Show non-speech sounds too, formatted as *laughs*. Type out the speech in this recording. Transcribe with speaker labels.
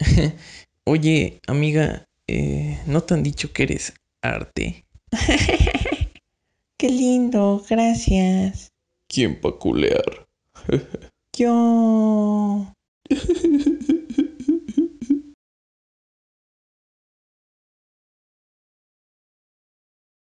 Speaker 1: *laughs* Oye, amiga, eh, ¿no te han dicho que eres arte? *laughs*
Speaker 2: Qué lindo, gracias.
Speaker 3: ¿Quién pa'
Speaker 4: culear?
Speaker 1: Yo.